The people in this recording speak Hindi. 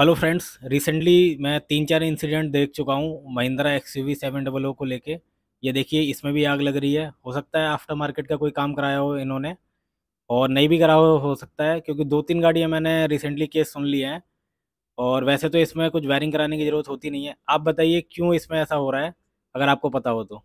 हेलो फ्रेंड्स रिसेंटली मैं तीन चार इंसिडेंट देख चुका हूँ Mahindra X U V seven double O को लेके ये देखिए इसमें भी आग लग रही है हो सकता है आफ्टर मार्केट का कोई काम कराया हो इन्होंने और नहीं भी करा हो हो सकता है क्योंकि दो तीन गाड़ियाँ मैंने रिसेंटली केस सुन लिए हैं और वैसे तो इसमें कुछ वायरिंग कराने की ज़रूरत होती नहीं है आप बताइए क्यों इसमें ऐसा हो रहा है अगर आपको पता हो तो